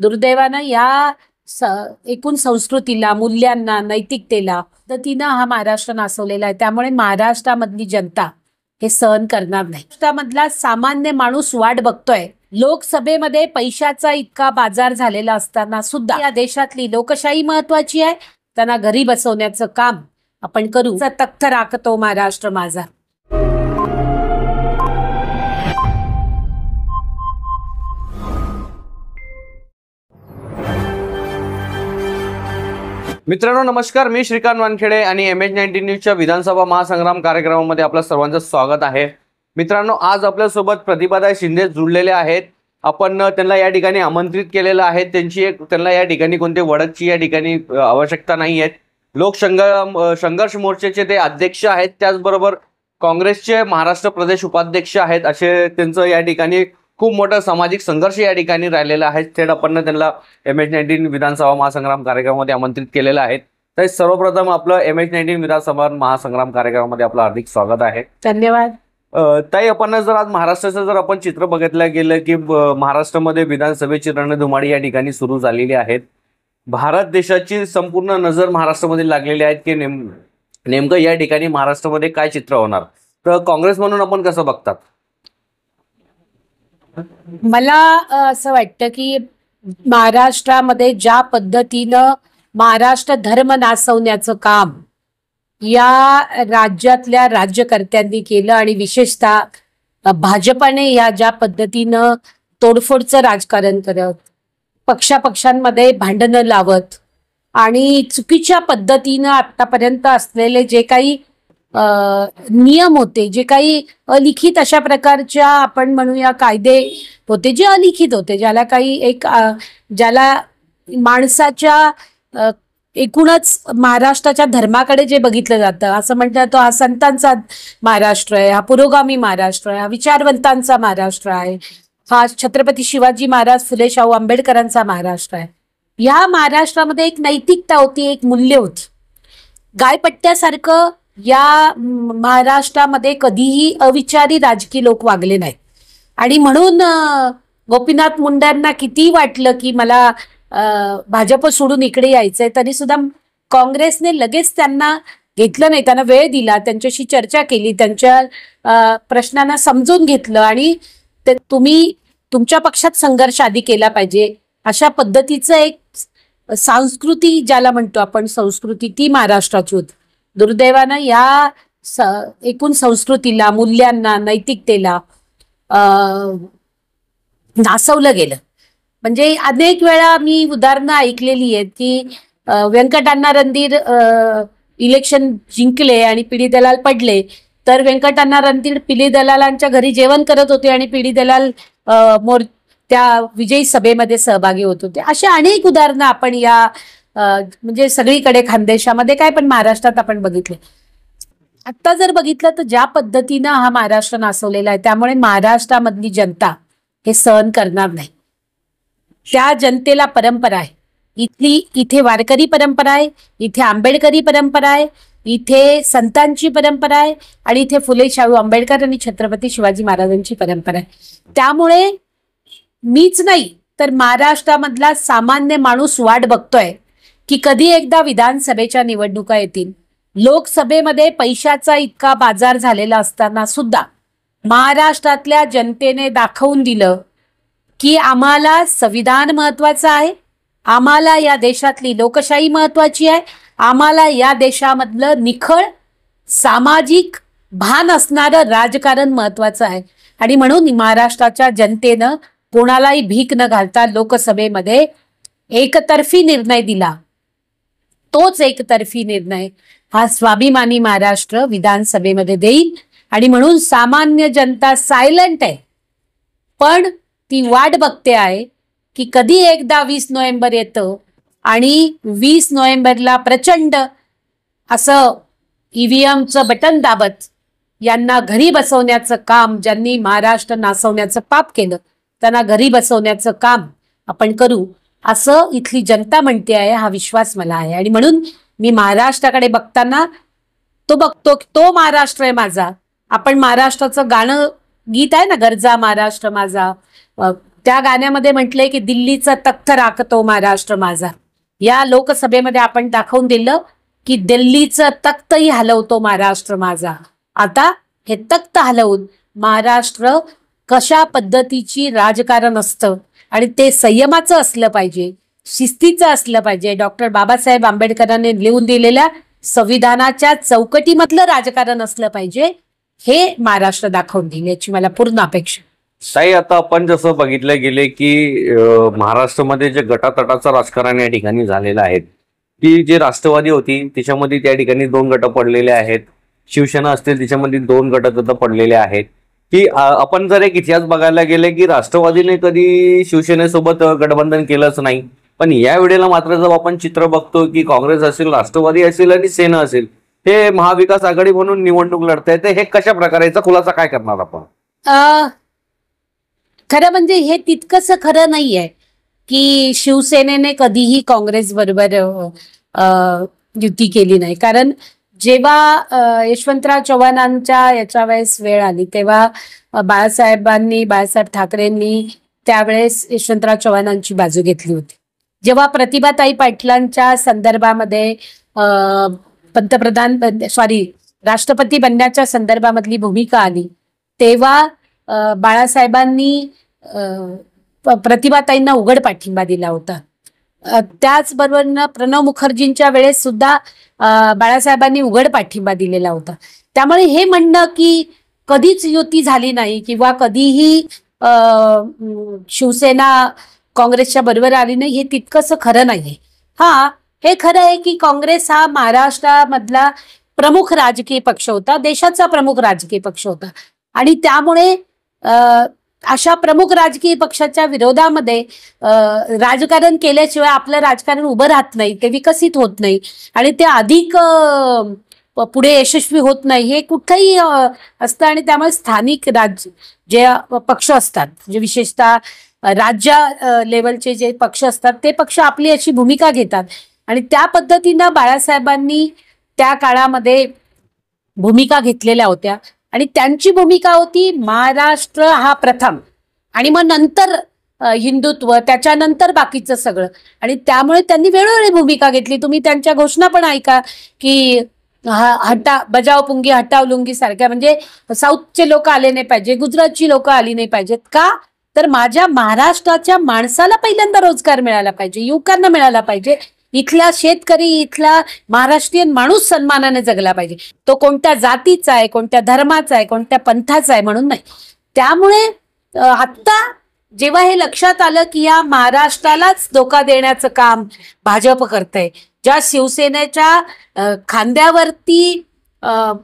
दुर्दैवानं या स एकूण संस्कृतीला मूल्यांना नैतिकतेला तिनं हा महाराष्ट्र नासवलेला आहे त्यामुळे महाराष्ट्रामधली जनता हे सहन करणार नाही महाराष्ट्रामधला सामान्य माणूस वाट बघतोय लोकसभेमध्ये पैशाचा इतका बाजार झालेला असताना सुद्धा या देशातली लोकशाही महत्वाची आहे त्यांना घरी बसवण्याचं काम आपण करू तख्त राखतो महाराष्ट्र माझा मित्रांनो नमस्कार मी श्रीकांत वानखेडे आणि एम एच नाईन्टी न्यूजच्या विधानसभा महासंग्राम कार्यक्रमामध्ये आपलं सर्वांचं स्वागत आहे मित्रांनो आज आपल्यासोबत प्रतिभादाई शिंदे जुळलेले आहेत आपण त्यांना या ठिकाणी आमंत्रित केलेलं आहे त्यांची एक त्यांना या ठिकाणी कोणते वडकची या ठिकाणी आवश्यकता नाही आहेत लोकसंघ संघर्ष मोर्चाचे ते अध्यक्ष आहेत त्याचबरोबर काँग्रेसचे महाराष्ट्र प्रदेश उपाध्यक्ष आहेत असे त्यांचं या ठिकाणी खूप मोठा सामाजिक संघर्ष या ठिकाणी राहिलेला आहे थेट आपण त्यांना एम एच नाईन्टीन विधानसभा महासंग्राम कार्यक्रमामध्ये आमंत्रित केलेला आहे तर सर्वप्रथम आपलं एम एच नाईन्टीन विधानसभा महासंग्राम कार्यक्रमामध्ये आपलं हार्दिक स्वागत आहे धन्यवाद ताई आपण जर आज महाराष्ट्राचं जर आपण चित्र बघितलं गेलं की महाराष्ट्रामध्ये विधानसभेची रणधुमाडी या ठिकाणी सुरू झालेली आहेत भारत देशाची संपूर्ण नजर महाराष्ट्रामध्ये लागलेली आहेत की नेम नेमकं या ठिकाणी महाराष्ट्रामध्ये काय चित्र होणार तर काँग्रेस म्हणून आपण कसं बघतात मला असं वाटतं की महाराष्ट्रामध्ये ज्या पद्धतीनं महाराष्ट्र धर्म नासवण्याचं काम या राज्यातल्या राज्यकर्त्यांनी केलं आणि विशेषतः भाजपाने या ज्या पद्धतीनं तोडफोडचं राजकारण करत पक्षापक्षांमध्ये भांडणं लावत आणि चुकीच्या पद्धतीनं आतापर्यंत असलेले जे काही नियम होते जे काही अलिखित अशा प्रकारच्या आपण म्हणूया कायदे होते जे अलिखित होते ज्याला काही एक ज्याला माणसाच्या एकूणच महाराष्ट्राच्या धर्माकडे जे बघितलं जातं असं म्हणतात तो हा संतांचा महाराष्ट्र आहे हा पुरोगामी महाराष्ट्र आहे हा विचारवंतांचा महाराष्ट्र आहे हा छत्रपती शिवाजी महाराज फुले शाहू आंबेडकरांचा महाराष्ट्र आहे या महाराष्ट्रामध्ये एक नैतिकता होती एक मूल्य होती गायपट्ट्यासारखं या महाराष्ट्रामध्ये कधीही अविचारी राजकीय लोक वागले नाहीत आणि म्हणून गोपीनाथ मुंड्यांना किती वाटलं की मला भाजप सोडून इकडे यायचंय तरी सुद्धा काँग्रेसने लगेच त्यांना घेतलं नाही त्यांना वेळ दिला त्यांच्याशी चर्चा केली त्यांच्या प्रश्नांना समजून घेतलं आणि तुम्ही तुमच्या पक्षात संघर्ष आधी केला पाहिजे अशा पद्धतीचं एक संस्कृती ज्याला म्हणतो आपण संस्कृती ती महाराष्ट्राची होती दुर्दैवानं या एकूण संस्कृतीला मूल्यांना नैतिकतेला नासवलं गेलं म्हणजे अनेक वेळा मी उदाहरणं ऐकलेली आहेत की व्यंकटांना रणधीर इलेक्शन जिंकले आणि पिढी दलाल पडले तर व्यंकटांना रणधीर पिढी दलालांच्या घरी जेवण करत होते आणि पिढी दलाल मोर त्या विजयी सभेमध्ये सहभागी होत होते अशा अनेक उदाहरणं आपण या म्हणजे सगळीकडे खानदेशामध्ये काय पण महाराष्ट्रात आपण बघितले आत्ता जर बघितलं तर ज्या पद्धतीनं हा महाराष्ट्र नासवलेला आहे त्यामुळे महाराष्ट्रामधली जनता हे सहन करणार नाही त्या जनतेला परंपरा आहे इथली इथे वारकरी परंपरा आहे इथे आंबेडकरी परंपरा आहे इथे संतांची परंपरा आहे आणि इथे फुले शाहू आंबेडकर आणि छत्रपती शिवाजी महाराजांची परंपरा आहे त्यामुळे मीच नाही तर महाराष्ट्रामधला सामान्य माणूस वाट बघतोय की कधी एकदा विधानसभेच्या निवडणुका येतील लोकसभेमध्ये पैशाचा इतका बाजार झालेला असताना सुद्धा महाराष्ट्रातल्या जनतेने दाखवून दिलं की आम्हाला संविधान महत्वाचं आहे आम्हाला या देशातली लोकशाही महत्वाची आहे आम्हाला या देशामधलं निखळ सामाजिक भान असणारं राजकारण महत्वाचं आहे आणि म्हणून महाराष्ट्राच्या जनतेनं कोणालाही भीक न घालता लोकसभेमध्ये एकतर्फी निर्णय दिला तोच तर्फी निर्णय हा स्वाभिमानी महाराष्ट्र विधानसभेमध्ये देईल आणि म्हणून सामान्य जनता सायलंट आहे पण ती वाट बघते आहे की कधी एकदा वीस नोव्हेंबर येतं आणि वीस नोव्हेंबरला प्रचंड असं ईव्हीएमचं बटन दाबत यांना घरी बसवण्याचं काम ज्यांनी महाराष्ट्र नासवण्याचं पाप केलं त्यांना घरी बसवण्याचं काम आपण करू असं इथली जनता म्हणते आहे हा विश्वास मला आहे आणि म्हणून मी महाराष्ट्राकडे बघताना तो बघतो तो महाराष्ट्र आहे माझा आपण महाराष्ट्राचं गाणं गीत आहे ना गरजा महाराष्ट्र माझा त्या गाण्यामध्ये म्हटलंय की दिल्लीचा तख्त राखतो महाराष्ट्र माझा या लोकसभेमध्ये आपण दाखवून दिलं की दिल्लीचं तख्तही हलवतो महाराष्ट्र माझा आता हे तख्त हलवून महाराष्ट्र कशा पद्धतीची राजकारण असतं आणि ते संयमाचं असलं पाहिजे शिस्तीचं असलं पाहिजे डॉक्टर बाबासाहेब आंबेडकरांनी लिहून दिलेल्या संविधानाच्या चौकटीमधलं राजकारण असलं पाहिजे हे महाराष्ट्र दाखवून देईल याची मला पूर्ण अपेक्षा साई आता आपण जसं बघितलं गेले की महाराष्ट्रामध्ये जे गटातटाचं राजकारण या ठिकाणी झालेलं आहे ती जे राष्ट्रवादी होती त्याच्यामध्ये त्या ठिकाणी दोन गट पडलेले आहेत शिवसेना असतील त्याच्यामध्ये दोन गटात पडलेले आहेत की आपण जर एक इतिहास बघायला गेले की राष्ट्रवादीने कधी शिवसेनेसोबत गठबंधन केलंच नाही पण या वेळेला मात्र जर आपण चित्र बघतो की काँग्रेस असेल राष्ट्रवादी असेल आणि सेना असेल हे महाविकास आघाडी म्हणून निवडणूक लढता ते हे कशा प्रकारे खुलासा काय करणार आपण खरं म्हणजे हे तितकस खरं नाही आहे की शिवसेनेने कधीही काँग्रेस बरोबर युती केली नाही कारण जेव्हा यशवंतराव चव्हाणांच्या याच्या वेळेस वेळ आली तेव्हा बाळासाहेबांनी बाळासाहेब ठाकरेंनी त्यावेळेस यशवंतराव चव्हाणांची बाजू घेतली होती जेव्हा प्रतिभाताई पाटलांच्या संदर्भामध्ये पंतप्रधान सॉरी राष्ट्रपती बनण्याच्या संदर्भामधली भूमिका आली तेव्हा बाळासाहेबांनी प्रतिभाताईंना उघड पाठिंबा दिला होता त्याचबरोबर प्रणव मुखर्जींच्या वेळेस सुद्धा बाळासाहेबांनी उघड पाठिंबा दिलेला होता त्यामुळे हे म्हणणं की कधीच युती झाली नाही किंवा कधीही शिवसेना काँग्रेसच्या बरोबर आली नाही हे तितकंसं खरं नाही हा हे खरं आहे की काँग्रेस हा महाराष्ट्रामधला प्रमुख राजकीय पक्ष होता देशाचा प्रमुख राजकीय पक्ष होता आणि त्यामुळे अशा प्रमुख राजकीय पक्षाच्या विरोधामध्ये राजकारण केल्याशिवाय आपलं राजकारण उभं राहत नाही ते विकसित होत नाही आणि ते अधिक पुढे यशस्वी होत नाही हे कुठंही असतं आणि त्यामुळे स्थानिक राज्य जे पक्ष असतात म्हणजे विशेषतः राज्य लेवलचे जे पक्ष असतात ते पक्ष आपली अशी भूमिका घेतात आणि त्या पद्धतीनं बाळासाहेबांनी त्या काळामध्ये भूमिका घेतलेल्या होत्या आणि त्यांची भूमिका होती महाराष्ट्र हा प्रथम आणि मग नंतर हिंदुत्व त्याच्यानंतर बाकीचं सगळं आणि त्यामुळे त्यांनी वेळोवेळी भूमिका घेतली तुम्ही त्यांच्या घोषणा पण ऐका की हटा बजाव पुंगी हटाव लुंगी सारख्या म्हणजे साऊथचे लोक आले नाही पाहिजे गुजरातची लोक आली नाही पाहिजेत का तर माझ्या महाराष्ट्राच्या माणसाला पहिल्यांदा रोजगार मिळाला पाहिजे युवकांना मिळाला पाहिजे इथला शेतकरी इथला महाराष्ट्रीयन माणूस सन्मानाने जगला पाहिजे तो कोणत्या जातीचा आहे कोणत्या धर्माचा आहे कोणत्या पंथाचा आहे म्हणून नाही त्यामुळे आत्ता जेव्हा हे लक्षात आलं की या महाराष्ट्रालाच धोका देण्याचं काम भाजप करतंय ज्या शिवसेनेच्या खांद्यावरती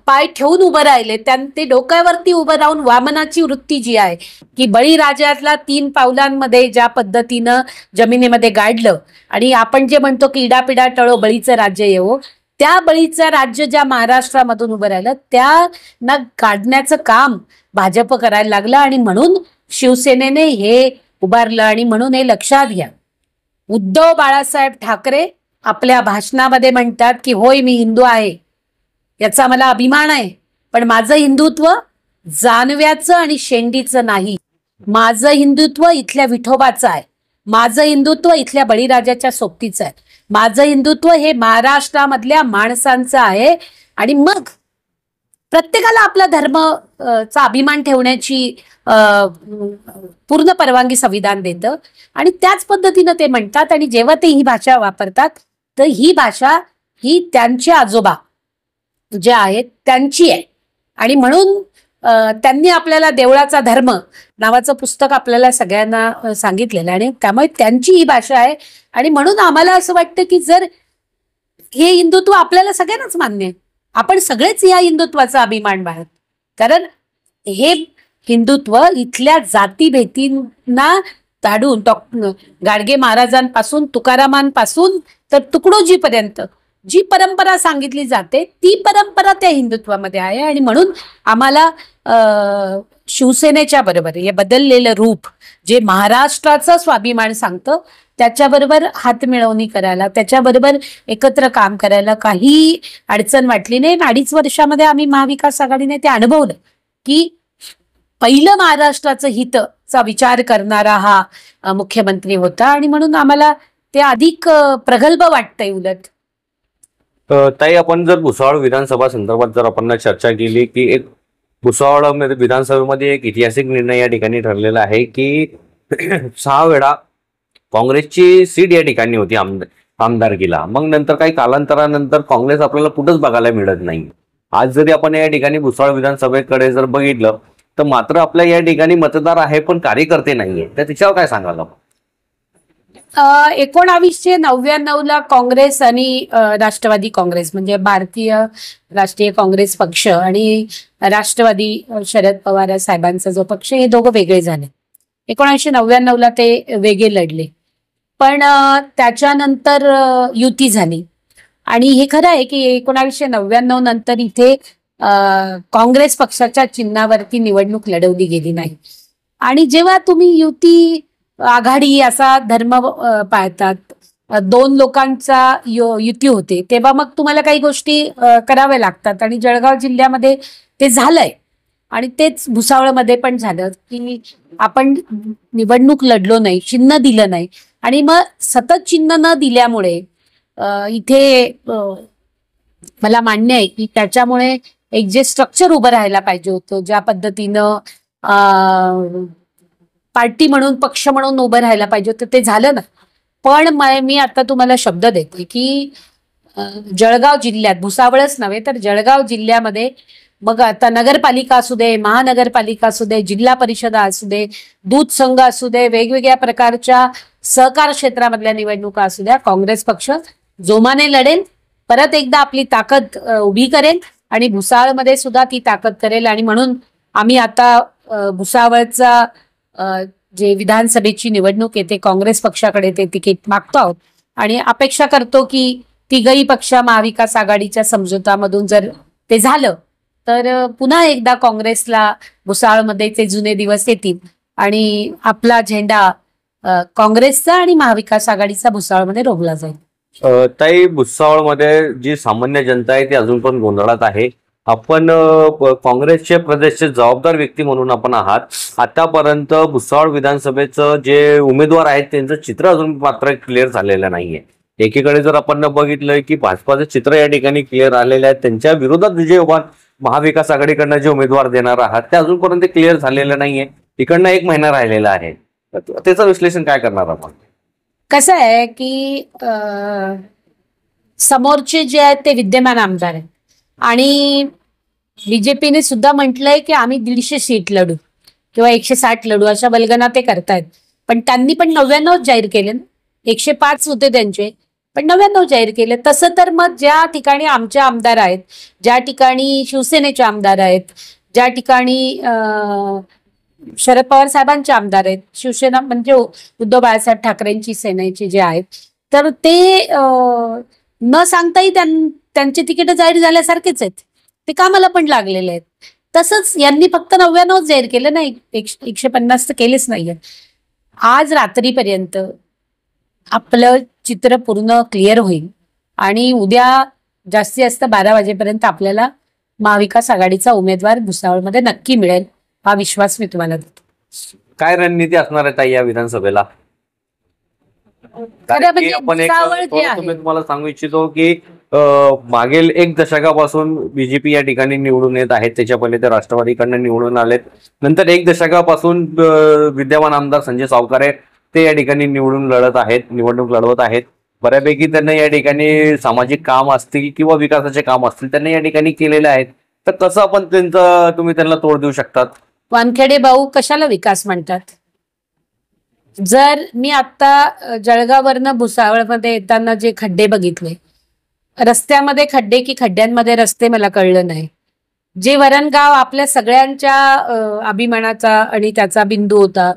पाय ठेवून उभं राहिले त्यां ते डोक्यावरती उभं राहून वामनाची वृत्ती जी आहे की बळीराजाला तीन पावलांमध्ये ज्या पद्धतीनं जमिनीमध्ये गाडलं आणि आपण जे म्हणतो की इडापिडा टळो बळीचं राज्य येवो त्या बळीचं राज्य ज्या महाराष्ट्रामधून उभं राहिलं त्यांना काढण्याचं काम भाजप करायला लागलं आणि म्हणून शिवसेनेने हे उभारलं आणि म्हणून हे लक्षात घ्या उद्धव बाळासाहेब ठाकरे आपल्या भाषणामध्ये म्हणतात की होय मी हिंदू आहे याचा मला अभिमान आहे पण माझं हिंदुत्व जानव्याचं आणि शेंडीचं नाही माझं हिंदुत्व इथल्या विठोबाचं आहे माझं हिंदुत्व इथल्या बळीराजाच्या सोबतीचं आहे माझं हिंदुत्व हे महाराष्ट्रामधल्या माणसांचं आहे आणि मग प्रत्येकाला आपला धर्म चा अभिमान ठेवण्याची पूर्ण परवानगी संविधान देतं आणि त्याच पद्धतीनं ते म्हणतात आणि जेव्हा ते ही भाषा वापरतात तर ही भाषा ही त्यांचे आजोबा ज्या आहेत त्यांची आहे आणि म्हणून त्यांनी आपल्याला देवळाचा धर्म नावाचं पुस्तक आपल्याला सगळ्यांना सांगितलेलं आणि त्यामुळे त्यांची ही भाषा आहे आणि म्हणून आम्हाला असं वाटतं की जर हे हिंदुत्व आपल्याला सगळ्यांनाच मान्य आहे आपण सगळेच या हिंदुत्वाचा अभिमान बाळगत कारण हे हिंदुत्व इथल्या जातीभेतींना धाडून गाडगे महाराजांपासून तुकारामांपासून तर तुकडोजीपर्यंत जी परंपरा सांगितली जाते ती परंपरा त्या हिंदुत्वामध्ये आहे आणि म्हणून आम्हाला शिवसेनेच्या बरोबर हे बदललेलं रूप जे महाराष्ट्राचं स्वाभिमान सांगतं त्याच्याबरोबर हातमिळवणी करायला त्याच्याबरोबर एकत्र काम करायला काही अडचण वाटली नाही अडीच वर्षामध्ये आम्ही महाविकास आघाडीने ते अनुभवलं की पहिलं महाराष्ट्राचं हितचा विचार करणारा हा मुख्यमंत्री होता आणि म्हणून आम्हाला ते अधिक प्रगल्भ वाटतंय उलट ताई आपण जर भुसावळ विधानसभा संदर्भात जर आपण चर्चा केली की एक भुसावळ म्हणजे विधानसभेमध्ये एक ऐतिहासिक निर्णय या ठिकाणी ठरलेला आहे की सहा वेळा काँग्रेसची सीट या ठिकाणी होती आमदार आमदारकीला मग नंतर काही कालांतरानंतर काँग्रेस आपल्याला कुठंच बघायला मिळत नाही आज जरी आपण या ठिकाणी भुसावळ विधानसभेकडे जर बघितलं तर मात्र आपल्या या ठिकाणी मतदार आहे पण कार्यकर्ते नाहीये तर तिच्यावर काय सांगाल आपण एकोणावीसशे नव्याण्णवला काँग्रेस आणि राष्ट्रवादी काँग्रेस म्हणजे भारतीय राष्ट्रीय काँग्रेस पक्ष आणि राष्ट्रवादी शरद पवार साहेबांचा जो पक्ष हे दोघं वेगळे झाले एकोणीसशे नव्याण्णवला ते वेगळे लढले पण त्याच्यानंतर युती झाली आणि हे खरं आहे की एकोणावीसशे नव्याण्णव नंतर इथे काँग्रेस पक्षाच्या चिन्हावरती निवडणूक लढवली गेली नाही आणि जेव्हा तुम्ही युती आघाडी असा धर्म पाळतात दोन लोकांचा युती होते तेव्हा मग तुम्हाला काही गोष्टी कराव्या लागतात आणि जळगाव जिल्ह्यामध्ये ते झालंय आणि तेच भुसावळमध्ये पण झालं की आपण निवडणूक लढलो नाही चिन्ह दिलं नाही आणि मग सतत चिन्ह न दिल्यामुळे इथे मला मान्य आहे की त्याच्यामुळे एक जे स्ट्रक्चर उभं राहायला पाहिजे होतं ज्या पद्धतीनं पार्टी म्हणून पक्ष म्हणून उभं राहायला पाहिजे होतं ते झालं ना पण मी आता तुम्हाला शब्द देते की जळगाव जिल्ह्यात भुसावळच नव्हे तर जळगाव जिल्ह्यामध्ये मग आता नगरपालिका असू दे महानगरपालिका असू दे जिल्हा परिषदा असू दे दूध संघ असू दे वेगवेगळ्या प्रकारच्या सहकार क्षेत्रामधल्या निवडणुका असू द्या काँग्रेस पक्ष जोमाने लढेल परत एकदा आपली ताकद उभी करेल आणि भुसावळमध्ये सुद्धा ती ताकद करेल आणि म्हणून आम्ही आता भुसावळचा जे विधानसभेची निवडणूक येते काँग्रेस पक्षाकडे ते तिकीट मागतो आहोत आणि अपेक्षा करतो की तिघही पक्ष महाविकास आघाडीच्या समजुतामधून जर ते झालं तर पुन्हा एकदा काँग्रेसला भुसाळमध्ये ते जुने दिवस येतील आणि आपला झेंडा काँग्रेसचा आणि महाविकास आघाडीचा भुसाळमध्ये रोवला जाईल ताई भुसाळमध्ये जी सामान्य जनता आहे ती अजून पण गोंधळात आहे आपण काँग्रेसचे प्रदेशचे जबाबदार व्यक्ती म्हणून आपण आहात आतापर्यंत भुसावळ विधानसभेचं जे उमेदवार आहेत त्यांचं चित्र अजून मात्र क्लिअर झालेलं नाहीये एकीकडे जर आपण बघितलं की भाजपाचं चित्र या ठिकाणी क्लिअर आलेलं आहे त्यांच्या विरोधात जे महाविकास आघाडीकडनं जे उमेदवार देणार आहात ते अजूनपर्यंत क्लिअर झालेलं नाहीये तिकडनं एक महिना राहिलेला आहे त्याचं विश्लेषण काय करणार आपण कसं आहे की समोरचे जे आहेत ते विद्यमान आमदार आहेत आणि बीजेपीने सुद्धा म्हटलंय की आम्ही दीडशे सीट लढू किंवा एकशे साठ लढू अशा बलगना ते करतायत पण त्यांनी पण नव्याण्णव जाहीर केले ना एकशे पाच होते त्यांचे पण नव्याण्णव जाहीर केले तसं तर मग ज्या ठिकाणी आमचे आमदार आहेत ज्या ठिकाणी शिवसेनेचे आमदार आहेत ज्या ठिकाणी शरद पवार साहेबांचे आमदार आहेत शिवसेना म्हणजे उद्धव बाळासाहेब ठाकरेंची सेनेचे जे आहेत तर ते न सांगताही त्यांची तिकीट जाहीर झाल्यासारखेच आहेत ते कामाला पण लागलेले आहेत तसंच यांनी फक्त नव्याण्णव जाहीर केलं नाही एकशे पन्नास तर केलेच नाही आज रात्रीपर्यंत आपलं चित्र पूर्ण क्लिअर होईल आणि उद्या जास्तीत जास्त बारा वाजेपर्यंत आपल्याला महाविकास आघाडीचा उमेदवार भुसावळमध्ये नक्की मिळेल हा विश्वास मी तुम्हाला देतो काय रणनीती असणार आहे या विधानसभेला म्हणजे आपण एक मी तुम्हाला सांगू इच्छितो की मागील एक दशकापासून बीजेपी या ठिकाणी निवडून येत आहेत त्याच्या पहिले ते राष्ट्रवादीकडनं निवडून आलेत नंतर एक दशकापासून विद्यमान आमदार संजय सावकारे ते या ठिकाणी निवडून लढत आहेत निवडणूक लढवत आहेत बऱ्यापैकी त्यांना या ठिकाणी सामाजिक काम असतील किंवा विकासाचे काम असतील त्यांना या ठिकाणी केलेले आहेत तर कसं आपण त्यांचं तुम्ही त्यांना तोड देऊ शकतात वानखेडे भाऊ कशाला विकास म्हणतात जर मी आता जळगाववरनं भुसावळमध्ये येताना जे खड्डे बघितले रस्त्यामध्ये खड्डे की खड्ड्यांमध्ये रस्ते मला कळलं नाही जे वरणगाव आपल्या सगळ्यांच्या अभिमानाचा आणि त्याचा बिंदू होता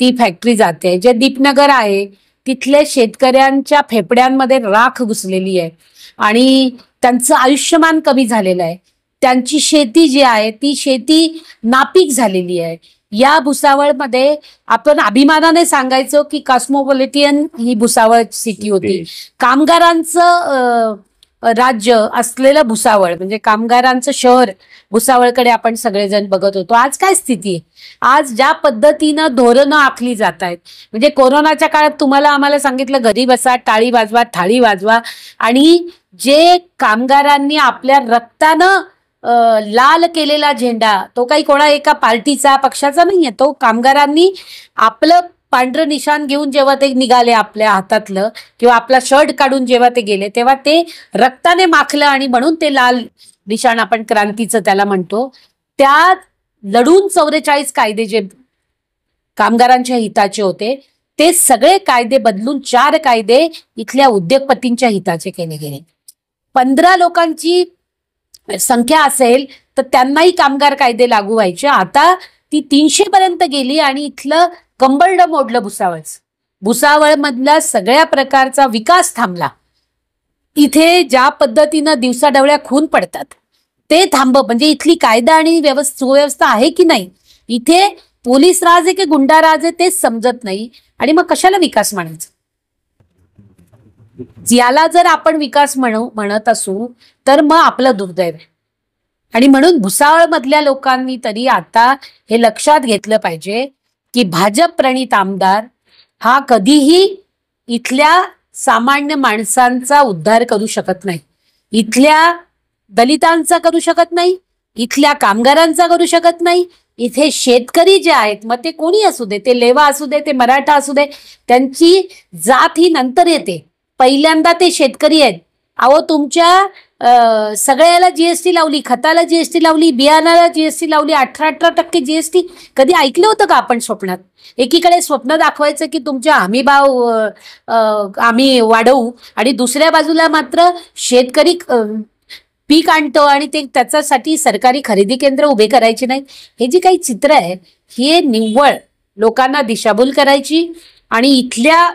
ती फॅक्टरी जाते जे दीपनगर आहे तिथल्या शेतकऱ्यांच्या फेफड्यांमध्ये राख घुसलेली आहे आणि त्यांचं आयुष्यमान कमी झालेलं आहे त्यांची शेती जी आहे ती शेती नापीक झालेली आहे या भुसावळमध्ये आपण अभिमानाने सांगायचो की कॉस्मोपॉलिटियन ही भुसावळ सिटी होती कामगारांचं राज्य असलेलं भुसावळ म्हणजे कामगारांचं शहर भुसावळकडे आपण सगळेजण बघत होतो आज काय स्थिती आहे आज ज्या पद्धतीनं धोरणं आखली जात आहेत म्हणजे कोरोनाच्या काळात तुम्हाला आम्हाला सांगितलं घरी बसा टाळी वाजवा थाळी वाजवा आणि जे कामगारांनी आपल्या रक्तानं लाल केलेला झेंडा तो काही कोणा एका पार्टीचा पक्षाचा नाहीये तो कामगारांनी आपलं पांढरं निशाण घेऊन जेव्हा ते निघाले आपल्या हातातलं किंवा आपला शर्ट काढून जेव्हा ते गेले तेव्हा ते रक्ताने माखलं आणि म्हणून ते लाल निशाण आपण क्रांतीचं त्याला म्हणतो त्या लढून चौवेचाळीस कायदे जे कामगारांच्या हिताचे होते ते सगळे कायदे बदलून चार कायदे इथल्या उद्योगपतींच्या हिताचे केले गेले पंधरा लोकांची संख्या असेल तर त्यांनाही कामगार कायदे लागू व्हायचे आता ती तीनशे पर्यंत गेली आणि इथलं कंबळड मोडलं भुसावळच भुसावळ मधला सगळ्या प्रकारचा विकास थांबला इथे ज्या पद्धतीनं दिवसाढवळ्या खून पडतात ते थांब म्हणजे इथली कायदा आणि व्यवस्था सुव्यवस्था आहे की नाही इथे पोलीस राज आहे की गुंडा राज आहे तेच समजत नाही आणि मग कशाला विकास मानायचा याला जर आपण विकास म्हणू म्हणत असू तर मग आपलं दुर्दैव आहे आणि म्हणून भुसावळ मधल्या लोकांनी तरी आता हे लक्षात घेतलं पाहिजे की भाजप प्रणित आमदार हा कधीही इथल्या सामान्य माणसांचा उद्धार करू शकत नाही इथल्या दलितांचा करू शकत नाही इथल्या कामगारांचा करू शकत नाही इथे शेतकरी जे आहेत मग ते कोणी असू दे ते लेवा असू दे ते मराठा असू दे त्यांची जात ही नंतर येते पहिल्यांदा ते शेतकरी आहेत अहो तुमच्या सगळ्याला जीएसटी लावली खताला जीएसटी लावली बियाणाला जीएसटी लावली अठरा अठरा टक्के जीएसटी कधी ऐकलं होतं का आपण स्वप्नात एकीकडे स्वप्न दाखवायचं की तुमच्या हमी भाव आम्ही वाढवू आणि दुसऱ्या बाजूला मात्र शेतकरी पीक आणतो आणि ते त्याच्यासाठी सरकारी खरेदी केंद्र उभे करायचे नाहीत हे जी काही चित्र आहे हे निव्वळ लोकांना दिशाभूल करायची आणि इथल्या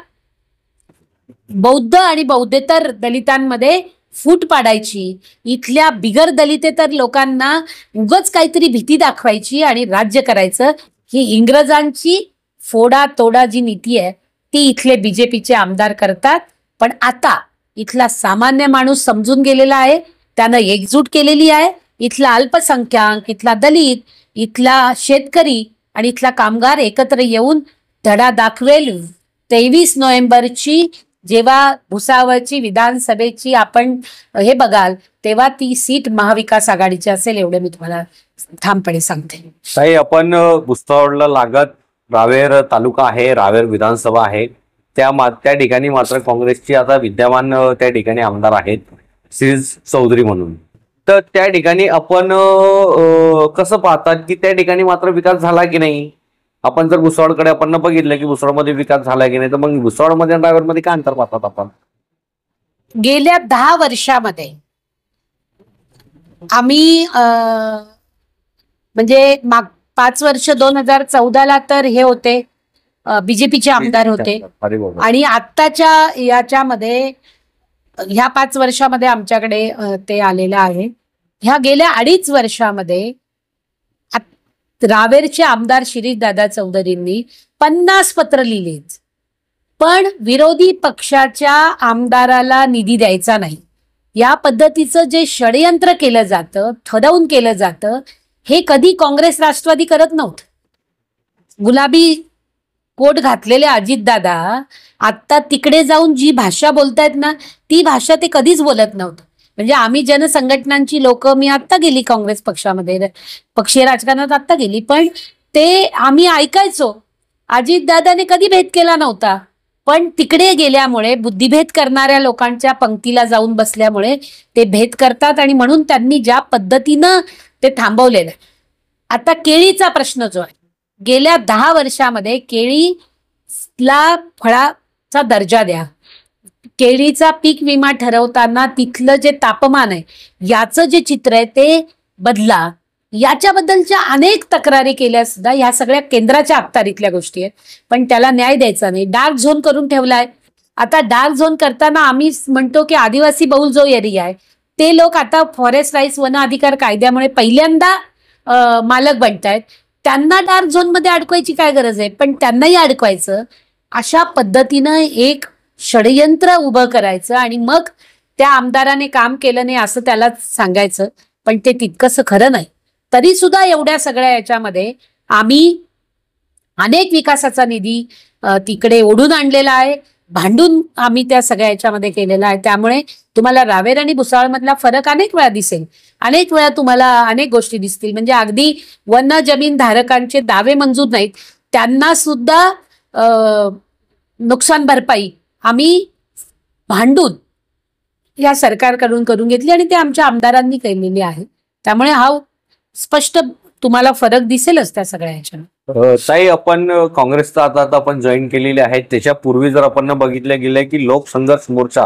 बौद्ध आणि बौद्धेतर दलितांमध्ये फूट पाडायची इथल्या बिगर दलितेतर लोकांना उगच काहीतरी भीती दाखवायची आणि राज्य करायचं ही इंग्रजांची फोडा तोडा जी नीती आहे ती इथले बीजेपीचे आमदार करतात पण आता इथला सामान्य माणूस समजून गेलेला आहे त्यानं एकजूट केलेली आहे इथला अल्पसंख्याक इथला दलित इथला शेतकरी आणि इथला कामगार एकत्र येऊन धडा दाखवेल तेवीस नोव्हेंबरची जेव्हा भुसावळची विधानसभेची आपण हे बघाल तेव्हा ती सीट महाविकास आघाडीची असेल एवढे मी तुम्हाला ठामपणे सांगते ताई आपण भुसावळला लागत रावेर तालुका आहे रावेर विधानसभा आहे त्या मा त्या ठिकाणी मात्र काँग्रेसची आता विद्यमान त्या ठिकाणी आमदार आहेत सिरीज चौधरी म्हणून तर त्या ठिकाणी आपण कसं पाहतात की त्या ठिकाणी मात्र विकास झाला की नाही आपण जर भुसावळकडे आपण बघितलं की भुसावळमध्ये विकास झाला की नाही तर मग भुसावळमध्ये रायगडमध्ये काय अंतर पाहतात आपण गेल्या दहा वर्षामध्ये आम्ही म्हणजे माग पाच वर्ष दोन हजार चौदाला तर हे होते बीजेपीचे आमदार होते आणि आत्ताच्या याच्यामध्ये ह्या पाच वर्षामध्ये आमच्याकडे ते आलेलं आहे ह्या गेल्या अडीच वर्षामध्ये रावेरचे आमदार शिरीषदादा चौधरींनी पन्नास पत्र लिहिलेत पण विरोधी पक्षाच्या आमदाराला निधी द्यायचा नाही या पद्धतीचं जे षडयंत्र केलं जातं ठरवून केलं जातं हे कधी काँग्रेस राष्ट्रवादी करत नव्हतं गुलाबी कोट घातलेले अजितदादा आत्ता तिकडे जाऊन जी भाषा बोलतायत ना ती भाषा ते कधीच बोलत नव्हतं म्हणजे आम्ही जनसंघटनांची लोक मी आत्ता गेली काँग्रेस पक्षामध्ये पक्षीय राजकारणात आत्ता गेली पण ते आम्ही ऐकायचो दादाने कधी भेद केला नव्हता पण तिकडे गेल्यामुळे बुद्धिभेद करणाऱ्या लोकांच्या पंक्तीला जाऊन बसल्यामुळे ते भेद करतात आणि म्हणून त्यांनी ज्या पद्धतीनं ते थांबवलेलं आता केळीचा प्रश्न जो आहे गेल्या दहा वर्षामध्ये केळीला फळाचा दर्जा द्या केळीचा पीक विमा ठरवताना तिथलं जे तापमान आहे याचं जे चित्र आहे ते बदला याच्याबद्दलच्या अनेक तक्रारी केल्या सुद्धा ह्या सगळ्या केंद्राच्या अखतारीतल्या गोष्टी आहेत पण त्याला न्याय द्यायचा नाही डार्क झोन करून ठेवलाय आता डार्क झोन करताना आम्ही म्हणतो की आदिवासी बहुल जो एरिया आहे ते लोक आता फॉरेस्ट राईस वन अधिकार कायद्यामुळे पहिल्यांदा मालक बनतायत त्यांना डार्क झोनमध्ये अडकवायची काय गरज आहे पण त्यांनाही अडकवायचं अशा पद्धतीनं एक षडयंत्र उभं करायचं आणि मग त्या आमदाराने काम केलं नाही असं त्याला सांगायचं पण ते तितकंसं खरं नाही तरी सुद्धा एवढ्या सगळ्या याच्यामध्ये आम्ही अनेक विकासाचा निधी तिकडे ओढून आणलेला आहे भांडून आम्ही त्या सगळ्या याच्यामध्ये केलेला आहे त्यामुळे तुम्हाला रावेर आणि भुसावळमधला फरक अनेक वेळा दिसेल अनेक वेळा तुम्हाला अनेक गोष्टी दिसतील म्हणजे अगदी वन जमीन धारकांचे दावे मंजूर नाहीत त्यांना सुद्धा नुकसान भरपाई आम्ही भांडून या सरकारकडून करून घेतली आणि ते आमच्या आमदारांनी केलेली आहे त्यामुळे हा स्पष्ट तुम्हाला फरक दिसेलच त्या सगळ्याच्या ताई आपण काँग्रेसचा आता आता आपण जॉईन केलेले आहे त्याच्यापूर्वी जर आपण बघितलं गेलं की लोकसंघर्ष मोर्चा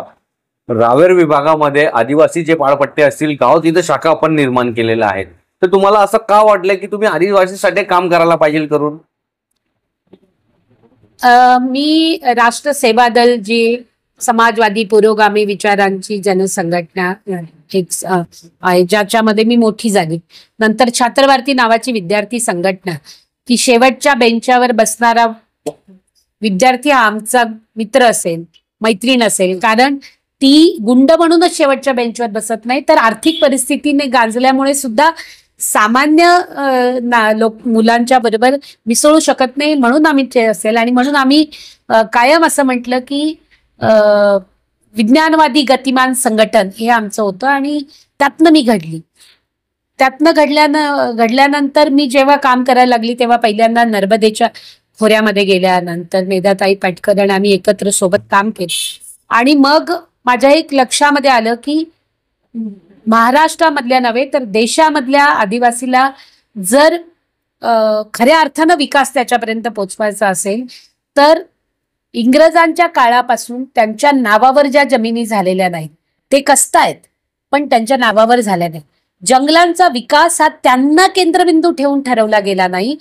रावेर विभागामध्ये आदिवासी जे पाडपट्टे असतील गाव तिथे शाखा आपण निर्माण केलेल्या आहेत तर तुम्हाला असं का वाटलं की तुम्ही आदिवासीसाठी काम करायला पाहिजे करून मी राष्ट्र सेवा दल जी समाजवादी पुरोगामी विचारांची जनसंघटना एक आहे ज्याच्यामध्ये मी मोठी झाली नंतर छात्रवार्ती नावाची विद्यार्थी संघटना ती शेवटच्या बेंचावर बसणारा विद्यार्थी आमचा मित्र असेल मैत्रीण असेल कारण ती गुंड म्हणूनच शेवटच्या बेंचवर बसत नाही तर आर्थिक परिस्थितीने गाजल्यामुळे सुद्धा सामान्य ना लोक मुलांच्या बरोबर मिसळू शकत नाही म्हणून आम्ही ते असेल आणि म्हणून आम्ही कायम असं म्हटलं की विज्ञानवादी गतिमान संघटन हे आमचं होतं आणि त्यातनं मी घडली त्यातनं घडल्यानं घडल्यानंतर मी जेव्हा काम करायला लागली तेव्हा पहिल्यांदा नर्मदेच्या खोऱ्यामध्ये गेल्यानंतर मेधाताई पाटकर आणि आम्ही एकत्र सोबत काम केलं आणि मग माझ्या एक लक्षामध्ये आलं की महाराष्ट्रामधल्या नव्हे तर देशामधल्या आदिवासीला जर खऱ्या अर्थानं विकास त्याच्यापर्यंत पोचवायचा असेल तर इंग्रजांच्या काळापासून त्यांच्या नावावर ज्या जमिनी झालेल्या नाहीत ते आहेत पण त्यांच्या नावावर झाल्या नाहीत जंगलांचा विकास हा त्यांना केंद्रबिंदू ठेवून ठरवला गेला नाही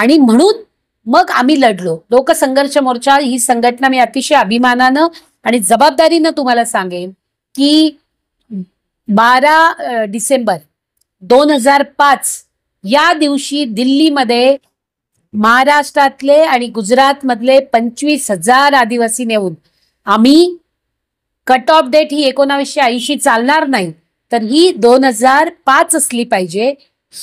आणि म्हणून मग आम्ही लढलो लोकसंघर्ष मोर्चा ही संघटना मी अतिशय अभिमानानं आणि जबाबदारीनं तुम्हाला सांगेन की बारा डिसेंबर दोन हजार पाच या दिवशी दिल्लीमध्ये महाराष्ट्रातले आणि गुजरातमधले पंचवीस हजार आदिवासी नेऊन आम्ही कट ऑफ डेट ही एकोणावीसशे ऐंशी चालणार नाही तर ही दोन हजार पाच असली पाहिजे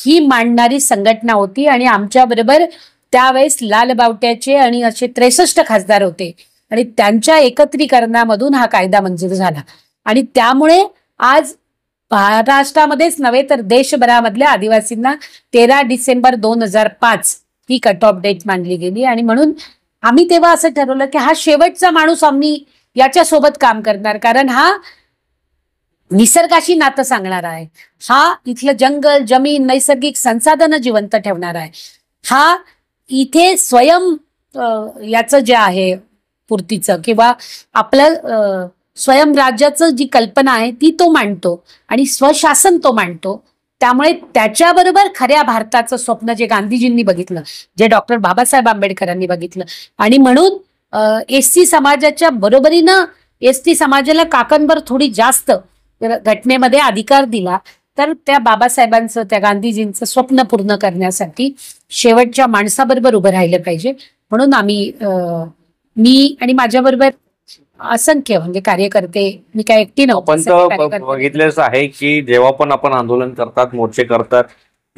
ही मांडणारी संघटना होती आणि आमच्याबरोबर त्यावेळेस लाल बावट्याचे आणि असे त्रेसष्ट खासदार होते आणि त्यांच्या एकत्रीकरणामधून हा कायदा मंजूर झाला आणि त्यामुळे आज महाराष्ट्रामध्येच नव्हे तर देशभरामधल्या आदिवासींना तेरा डिसेंबर दोन हजार पाच ही कट ऑफ डेट मानली गेली आणि म्हणून आम्ही तेव्हा असं ठरवलं की हा शेवटचा माणूस आम्ही याच्या सोबत काम करणार कारण हा निसर्गाशी नातं सांगणार आहे हा इथलं जंगल जमीन नैसर्गिक संसाधनं जिवंत ठेवणार आहे हा इथे स्वयं याचं जे आहे पूर्तीचं किंवा आपलं स्वयंराज्याचं जी कल्पना आहे ती तो मांडतो आणि स्वशासन तो मांडतो त्यामुळे त्याच्याबरोबर खऱ्या भारताचं स्वप्न जे गांधीजींनी बघितलं जे डॉक्टर बाबासाहेब आंबेडकरांनी बघितलं आणि म्हणून एस सी समाजाच्या बरोबरीनं एस समाजाला काकांवर थोडी जास्त घटनेमध्ये अधिकार दिला तर त्या बाबासाहेबांचं त्या गांधीजींचं स्वप्न पूर्ण करण्यासाठी शेवटच्या माणसाबरोबर उभं राहिलं पाहिजे म्हणून आम्ही मी आणि माझ्याबरोबर असंख्य म्हणजे कार्यकर्ते मी काय एकटी नव्हतं बघितलेच आहे की जेव्हा पण आपण आंदोलन करतात मोर्चे करतात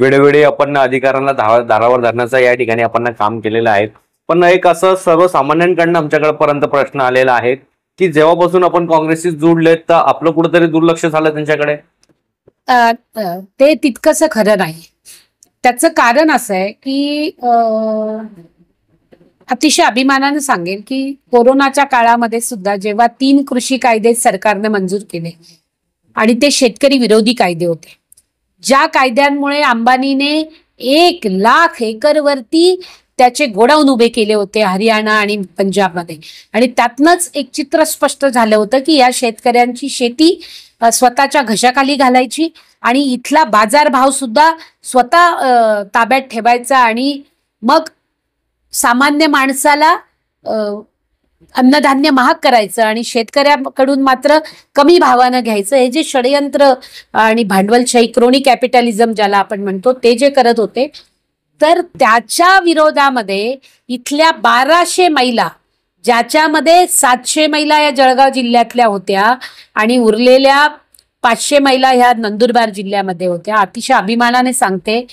वेळोवेळी आपण अधिकाऱ्यांना धारावर धरण्याचं या ठिकाणी आपण काम केलेलं आहे पण एक असं सर्वसामान्यांकडनं आमच्याकडे पर्यंत प्रश्न आलेला आहे की जेव्हापासून आपण काँग्रेसशी जोडले तर आपलं कुठेतरी दुर्लक्ष झालं त्यांच्याकडे ते तितकंसं खरं नाही त्याचं कारण असं आहे की अतिशय अभिमानानं सांगेन की कोरोनाच्या काळामध्ये सुद्धा जेव्हा तीन कृषी कायदे सरकारने मंजूर केले आणि ते शेतकरी विरोधी कायदे होते ज्या कायद्यांमुळे अंबानीने एक लाख एकरवरती त्याचे गोडाऊन उभे केले होते हरियाणा आणि पंजाबमध्ये आणि त्यातनंच एक चित्र स्पष्ट झालं होतं की या शेतकऱ्यांची शेती स्वतःच्या घशाखाली घालायची आणि इथला बाजारभाव सुद्धा स्वतः ताब्यात ठेवायचा आणि मग सामान्य माणसाला अन्नधान्य महाग करायचं आणि शेतकऱ्याकडून मात्र कमी भावानं घ्यायचं हे जे षडयंत्र आणि भांडवलशाही क्रोनी कॅपिटलिझम ज्याला आपण म्हणतो ते जे करत होते तर त्याच्या विरोधामध्ये इथल्या बाराशे महिला ज्याच्यामध्ये सातशे महिला या जळगाव जिल्ह्यातल्या होत्या आणि उरलेल्या पाचशे महिला ह्या नंदुरबार जिल्ह्यामध्ये होत्या अतिशय अभिमानाने सांगते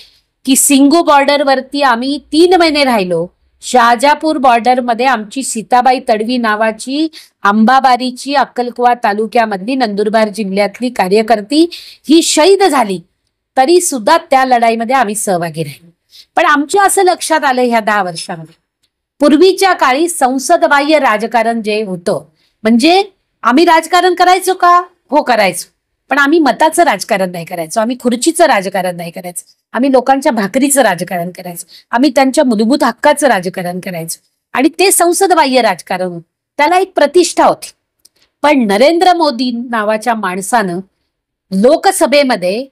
की सिंगू बॉर्डरवरती आम्ही तीन महिने राहिलो शहाजापूर बॉर्डरमध्ये आमची सीताबाई तडवी नावाची आंबाबारीची अक्कलकुवा तालुक्यामधली नंदुरबार जिल्ह्यातली कार्यकर्ती ही शहीद झाली तरी सुद्धा त्या लढाईमध्ये आम्ही सहभागी राहिलो पण आमच्या असं लक्षात आलं ह्या दहा वर्षामध्ये पूर्वीच्या काळी संसदबाह्य राजकारण जे होतं म्हणजे आम्ही राजकारण करायचो का हो करायचो पण आम्ही मताचं राजकारण नाही करायचो आम्ही खुर्चीचं राजकारण नाही करायचं आम्ही लोकांच्या भाकरीचं राजकारण करायचं आम्ही त्यांच्या मूलभूत हक्काचं राजकारण करायचं आणि ते संसद बाह्य राजकारण त्याला एक प्रतिष्ठा होती पण नरेंद्र मोदी नावाच्या माणसानं लोकसभेमध्ये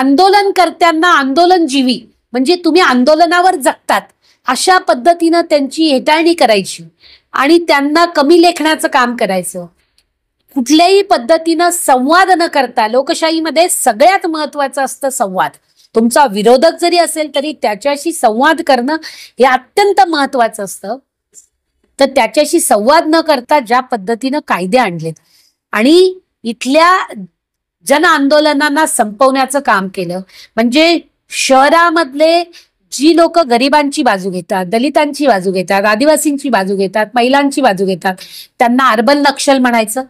आंदोलनकर्त्यांना आंदोलनजीवी म्हणजे तुम्ही आंदोलनावर जगतात अशा पद्धतीनं त्यांची हेटाळणी करायची आणि त्यांना कमी लेखण्याचं काम करायचं कुठल्याही पद्धतीनं संवाद न करता लोकशाहीमध्ये सगळ्यात महत्वाचं असतं संवाद तुमचा विरोधक जरी असेल तरी त्याच्याशी संवाद करणं हे अत्यंत महत्वाचं असतं तर त्याच्याशी संवाद न करता ज्या पद्धतीनं कायदे आणलेत आणि इथल्या जन आंदोलनांना संपवण्याचं काम केलं म्हणजे शहरामधले जी लोक गरिबांची बाजू घेतात दलितांची बाजू घेतात आदिवासींची बाजू घेतात महिलांची बाजू घेतात त्यांना अर्बन नक्षल म्हणायचं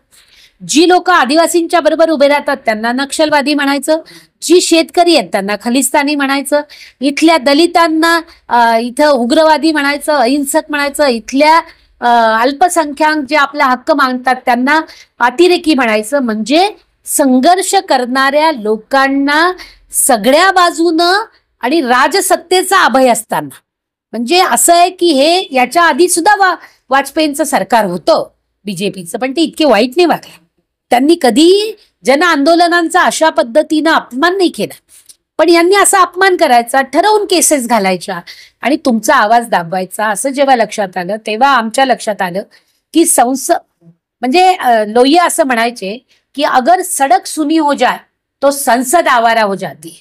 जी लोक आदिवासींच्या बरोबर उभे राहतात त्यांना नक्षलवादी म्हणायचं जी शेतकरी आहेत त्यांना खलिस्तानी म्हणायचं इथल्या दलितांना इथं उग्रवादी म्हणायचं अहिंसक म्हणायचं इथल्या अल्पसंख्याक जे आपला हक्क मागतात त्यांना अतिरेकी म्हणायचं म्हणजे संघर्ष करणाऱ्या लोकांना सगळ्या बाजूनं आणि राजसत्तेचा अभय असताना म्हणजे असं आहे की हे याच्या आधी सुद्धा वा वाजपेयींचं सरकार होतं बीजेपीचं पण ते इतके वाईट नाही वाटलं त्यांनी कधी जन आंदोलनांचा अशा पद्धतीनं अपमान नाही केला पण यांनी असा अपमान करायचा ठरवून केसेस घालायच्या आणि तुमचा आवाज दाबवायचा असं जेव्हा लक्षात आलं तेव्हा आमच्या लक्षात आलं की संस म्हणजे लोहिया असं म्हणायचे की अगर सडक सुनी हो जाय तो संसद आवारा हो जाती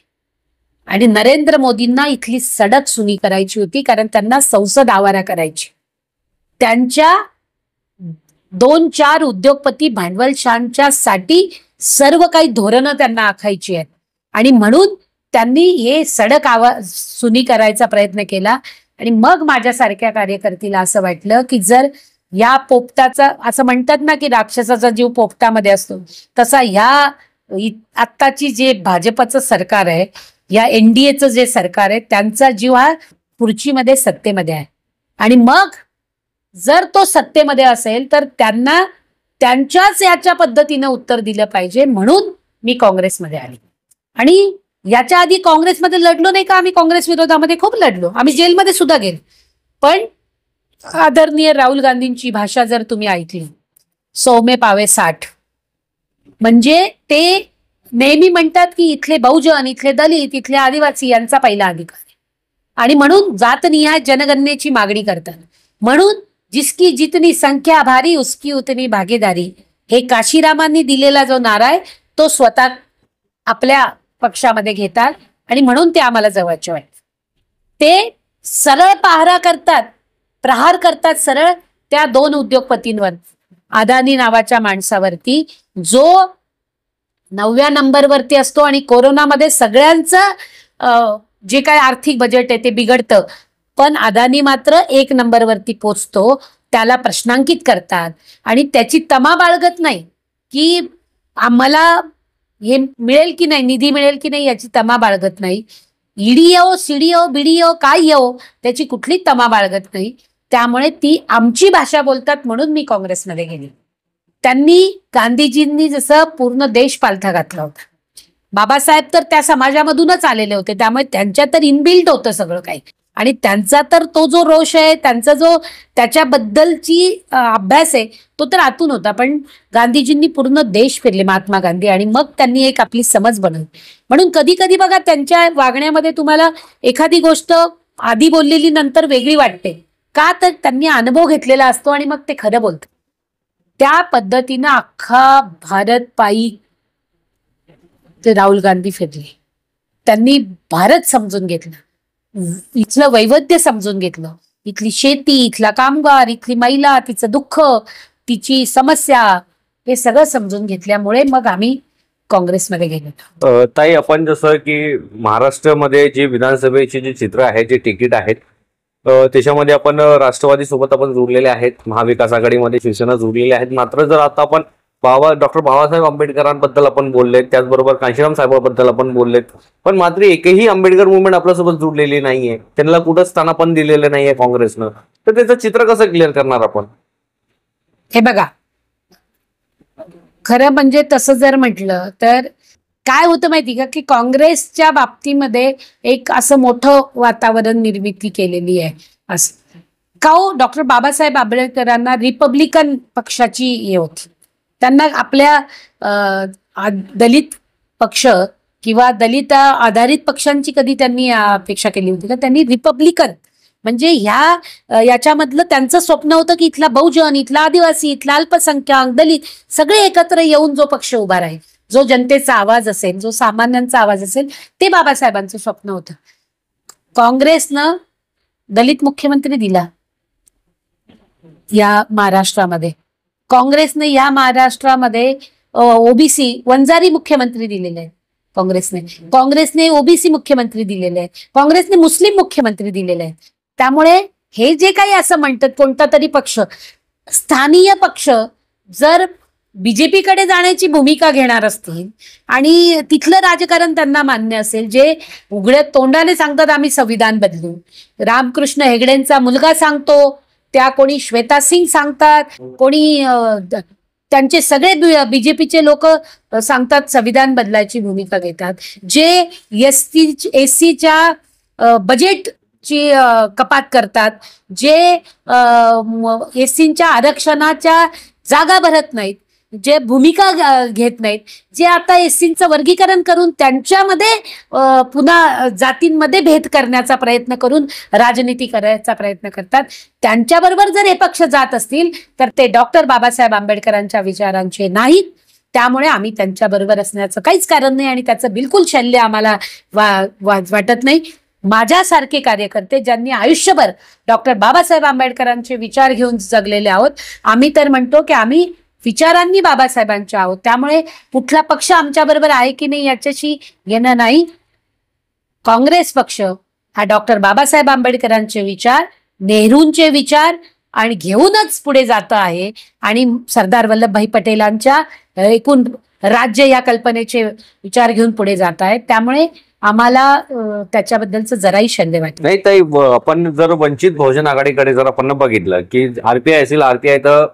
आणि नरेंद्र मोदींना इथली सडक सुनी करायची होती कारण त्यांना संसद आवारा करायची त्यांच्या दोन चार उद्योगपती भांडवलशांच्या साठी सर्व काही धोरणं त्यांना आखायची आहेत आणि म्हणून त्यांनी हे सडक आवाज सुनी करायचा प्रयत्न केला आणि मग माझ्यासारख्या कार्यकर्तीला असं वाटलं की जर या पोपटाचा असं म्हणतात ना की राक्षसाचा जीव पोपटामध्ये असतो तसा ह्या आत्ताची जे भाजपचं सरकार आहे या एनडीएचं जे सरकार आहे त्यांचा जीव हा खुर्चीमध्ये सत्तेमध्ये आहे आणि मग जर तो सत्तेमध्ये असेल तर त्यांना त्यांच्याच याच्या पद्धतीनं उत्तर दिलं पाहिजे म्हणून मी काँग्रेसमध्ये आली आणि याच्या आधी काँग्रेसमध्ये लढलो नाही का आम्ही काँग्रेस विरोधामध्ये खूप लढलो आम्ही जेलमध्ये सुद्धा गेलो पण आदरणीय राहुल गांधींची भाषा जर तुम्ही ऐकली सौमे पावे साठ म्हणजे ते नेहमी म्हणतात की इथले बहुजन इथले दलित इथले आदिवासी यांचा पहिला अधिकार आणि म्हणून जातनिहाय जनगणनेची मागणी करतात म्हणून जिसकी जितनी संख्या भारी उसकी उतनी भागीदारी हे काशीरामांनी दिलेला जो नारा आहे तो स्वतः आपल्या पक्षामध्ये घेतात आणि म्हणून ते आम्हाला जवळचे आहेत ते सरळ पहारा करतात प्रहार करतात सरळ त्या दोन उद्योगपतींवर अदानी नावाच्या माणसावरती जो नवव्या नंबरवरती असतो आणि कोरोनामध्ये सगळ्यांचं जे काय आर्थिक बजेट आहे ते बिघडतं पण अदानी मात्र एक नंबरवरती पोचतो त्याला प्रश्नांकित करतात आणि त्याची तमा बाळगत नाही की आम्हाला हे मिळेल की नाही निधी मिळेल की नाही याची तमा बाळगत नाही ईडीओ सीडीओ बीडीओ काय येऊ त्याची कुठली तमा बाळगत नाही त्यामुळे ती आमची भाषा बोलतात म्हणून मी काँग्रेसमध्ये गेली त्यांनी गांधीजींनी जसं पूर्ण देश पालथा घातला होता बाबासाहेब तर त्या समाजामधूनच आलेले होते त्यामुळे त्यांच्या तर इनबिल्ट होतं सगळं काही आणि त्यांचा तर तो जो रोष आहे त्यांचा जो त्याच्याबद्दलची अभ्यास आहे तो तर आतून होता पण गांधीजींनी पूर्ण देश फिरले महात्मा गांधी आणि मग त्यांनी एक आपली समज बनवली म्हणून कधी कधी बघा त्यांच्या वागण्यामध्ये तुम्हाला एखादी गोष्ट आधी बोललेली नंतर वेगळी वाटते का तर त्यांनी अनुभव घेतलेला असतो आणि मग ते खरं बोलत त्या पद्धतीनं अख्खा भारत पायी ते राहुल गांधी फिरले त्यांनी भारत समजून घेतला इथलं वैवध्य समजून घेतलं इथली शेती इथला कामगार इथली महिला तिचं दुःख तिची समस्या हे सगळं समजून घेतल्यामुळे मग आम्ही काँग्रेसमध्ये गेलो ताई आपण जसं की महाराष्ट्रामध्ये जे विधानसभेची जी चित्र आहे जे तिकीट आहेत त्याच्यामध्ये आपण राष्ट्रवादी सोबत आपण जुडलेले आहेत महाविकास आघाडीमध्ये शिवसेना जुडलेली आहेत मात्र जर आता आपण बाबा डॉक्टर बाबासाहेब आंबेडकरांबद्दल आपण बोललेत त्याचबरोबर कांशीराम साहेबांबद्दल आपण बोललेत पण मात्र एकही आंबेडकर मुवमेंट आपल्यासोबत जुडलेली नाहीये त्यांना कुठं पण दिलेलं नाहीये काँग्रेसनं तर त्याचं चित्र कसं क्लिअर करणार आपण हे बघा खरं म्हणजे तसं जर म्हटलं तर काय होतं माहिती का की काँग्रेसच्या बाबतीमध्ये एक असं मोठं वातावरण निर्मिती केलेली आहे असं का डॉक्टर बाबासाहेब आंबेडकरांना रिपब्लिकन पक्षाची हे होती त्यांना आपल्या दलित पक्ष किंवा दलित आधारित पक्षांची कधी त्यांनी अपेक्षा केली होती का त्यांनी रिपब्लिकन म्हणजे ह्या याच्यामधलं त्यांचं स्वप्न होतं की इथला बहुजन इथला आदिवासी इथला अल्पसंख्याक दलित सगळे एकत्र येऊन जो पक्ष उभा राहील जो जनतेचा आवाज असेल जो सामान्यांचा आवाज असेल ते बाबासाहेबांचं स्वप्न होतं काँग्रेसनं दलित मुख्यमंत्री दिला या महाराष्ट्रामध्ये काँग्रेसने या महाराष्ट्रामध्ये ओबीसी वंजारी मुख्यमंत्री दिलेले आहेत काँग्रेसने काँग्रेसने ओबीसी मुख्यमंत्री दिलेले आहेत काँग्रेसने मुस्लिम मुख्यमंत्री दिलेले आहेत त्यामुळे हे जे काही असं म्हणतात कोणता तरी पक्ष स्थानीय पक्ष जर बीजेपीकडे जाण्याची भूमिका घेणार असतील आणि तिथलं राजकारण त्यांना मान्य असेल जे उघड्या तोंडाने सांगतात आम्ही संविधान बदलू रामकृष्ण हेगडेंचा मुलगा सांगतो त्या कोणी श्वेता सिंग सांगतात कोणी त्यांचे सगळे बीजेपीचे लोक सांगतात संविधान बदलायची भूमिका घेतात जे एस टी एसीच्या बजेट ची कपात करतात जे सीच्या आरक्षणाच्या जागा भरत नाहीत जे भूमिका घेत नाहीत जे आता सीचं वर्गीकरण करून त्यांच्यामध्ये पुन्हा जातींमध्ये भेद करण्याचा प्रयत्न करून राजनीती करायचा प्रयत्न करतात त्यांच्याबरोबर जर हे पक्ष जात असतील तर ते डॉक्टर बाबासाहेब आंबेडकरांच्या विचारांचे नाहीत त्यामुळे आम्ही त्यांच्याबरोबर असण्याचं काहीच कारण नाही आणि त्याचं बिलकुल शल्य आम्हाला वा वाटत नाही माझ्यासारखे कार्यकर्ते ज्यांनी आयुष्यभर डॉक्टर बाबासाहेब आंबेडकरांचे विचार घेऊन जगलेले आहोत आम्ही तर म्हणतो की आम्ही विचारांनी बाबासाहेबांच्या आहोत त्यामुळे कुठला पक्ष आमच्या बरोबर आहे की नाही याच्याशी येणं नाही काँग्रेस पक्ष हा डॉक्टर बाबासाहेब आंबेडकरांचे विचार नेहरूंचे विचार आणि घेऊनच पुढे जात आहे आणि सरदार वल्लभभाई पटेलांच्या एकूण राज्य या कल्पनेचे विचार घेऊन पुढे जात आहेत त्यामुळे आम्हाला त्याच्याबद्दलच जराही शंदे वाटत नाही ताई आपण जर वंचित बहुजन आघाडीकडे जर आपण बघितलं की आरपीआय असेल आरपीआय तर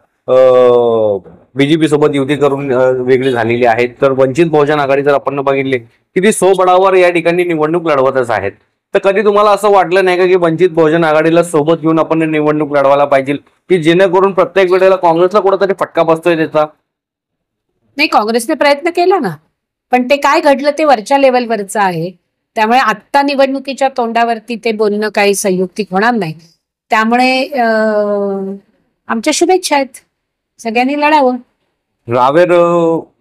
बीजेपी सोबत युती करून वेगळी झालेली आहेत तर वंचित बहुजन आघाडी जर आपण बघितले की ती सोबळावर या ठिकाणी निवडणूक लढवतच आहेत तर कधी तुम्हाला असं वाटलं नाही का की वंचित बहुजन आघाडीला सोबत घेऊन आपण निवडणूक लढवायला पाहिजे की जेणेकरून प्रत्येक वेळेला काँग्रेसला कुठेतरी फटका बसतोय त्याचा नाही काँग्रेसने प्रयत्न केला ना पण ते काय घडलं ते वरच्या लेवलवरचं आहे त्यामुळे आत्ता निवडणुकीच्या तोंडावरती ते बोलणं काही संयुक्तिक होणार नाही त्यामुळे आमच्या शुभेच्छा आहेत सगळ्यांनी लढावं रावेर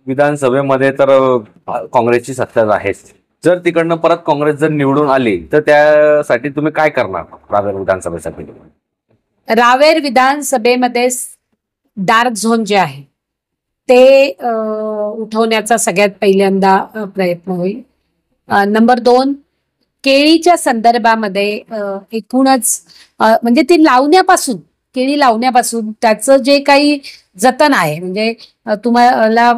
विधानसभेमध्ये तर काँग्रेसची सत्ता आहेच जर तिकडनं परत काँग्रेस जर निवडून आली तर त्यासाठी तुम्ही काय करणार रावेर विधानसभेसाठी रावेर विधानसभेमध्ये डार्क झोन जे आहे ते उठवण्याचा सगळ्यात पहिल्यांदा प्रयत्न होईल नंबर दोन केळीच्या संदर्भामध्ये एकूणच म्हणजे ती लावण्यापासून केळी लावण्यापासून त्याचं जे काही जतन आहे म्हणजे तुम्हाला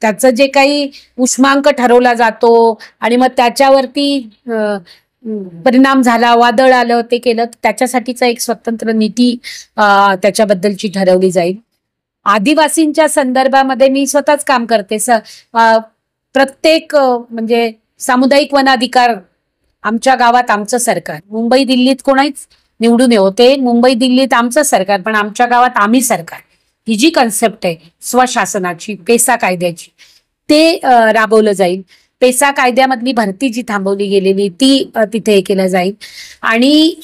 त्याचं जे काही उष्मांक ठरवला जातो आणि मग त्याच्यावरती परिणाम झाला वादळ आलं ते केलं त्याच्यासाठीचा एक स्वतंत्र नीती त्याच्याबद्दलची ठरवली जाईल आदिवासींच्या संदर्भामध्ये मी स्वतःच काम करते स प्रत्येक म्हणजे सामुदायिक वनाधिकार आमच्या गावात आमचं सरकार मुंबई दिल्लीत कोणाच निवडून येऊ ते मुंबई दिल्लीत आमचं सरकार पण आमच्या गावात आम्ही सरकार ही जी कन्सेप्ट आहे स्वशासनाची पेसा कायद्याची ते राबवलं जाईल पेसा कायद्यामधली भरती जी थांबवली गेलेली ती तिथे हे केलं जाईल आणि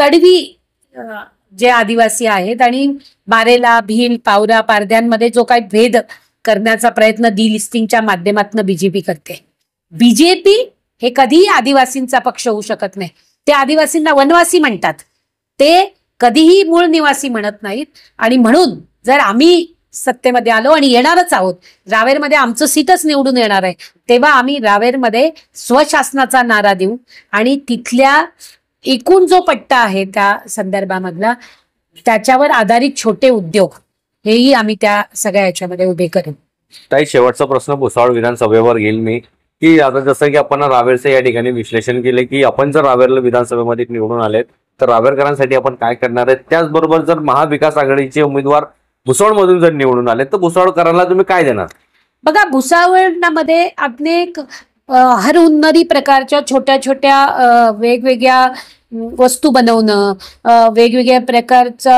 तडवी जे आदिवासी आहेत आणि बारेला भील पावरा पारध्यांमध्ये जो काही भेद करण्याचा प्रयत्न डी लिस्टिंगच्या माध्यमातून बीजेपी करते बीजेपी हे कधीही आदिवासींचा पक्ष होऊ शकत नाही ते आदिवासींना वनवासी म्हणतात ते कधीही मूळ निवासी म्हणत नाहीत आणि म्हणून जर आम्ही सत्तेमध्ये आलो आणि येणारच आहोत रावेरमध्ये आमचं सीटच निवडून येणार आहे तेव्हा आम्ही रावेरमध्ये स्वशासनाचा नारा देऊ आणि तिथल्या एकूण जो पट्टा आहे त्या संदर्भामधला त्याच्यावर आधारित छोटे उद्योग हेही आम्ही त्या सगळ्या याच्यामध्ये उभे करू ताई शेवटचा प्रश्न भुसावळ विधानसभेवर घेईल मी की आता जसं की आपण रावेरचं या ठिकाणी विश्लेषण केले की आपण जर रावेरला विधानसभेमध्ये निवडून आलेत तर रावेरकरांसाठी आपण काय करणार आहे त्याचबरोबर जर महाविकास आघाडीचे उमेदवार भुसावळमधून जर निवडून आले तर भुसावळकरांना तुम्ही काय देणार बघा भुसावळमध्ये अनेक हर उन्नरी प्रकारच्या छोट्या छोट्या वेगवेगळ्या वस्तू बनवणं वेगवेगळ्या प्रकारचा